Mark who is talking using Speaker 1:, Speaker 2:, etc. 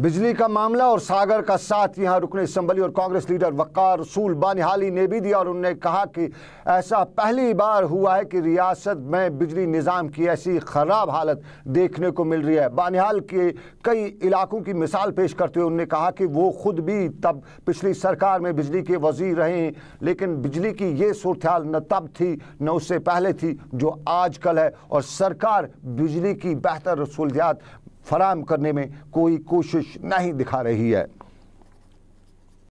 Speaker 1: बिजली का मामला और सागर का साथ यहाँ रुकने असम्बली और कांग्रेस लीडर वक्ार रसूल बानिहाली ने भी दिया और उन्होंने कहा कि ऐसा पहली बार हुआ है कि रियासत में बिजली निज़ाम की ऐसी ख़राब हालत देखने को मिल रही है बानिहाल के कई इलाकों की मिसाल पेश करते हुए उन्होंने कहा कि वो खुद भी तब पिछली सरकार में बिजली के वजीर रहे लेकिन बिजली की ये सूरत न तब थी न उससे पहले थी जो आज कल है और सरकार बिजली की बेहतर सहूलियात फराम करने में कोई कोशिश नहीं दिखा रही है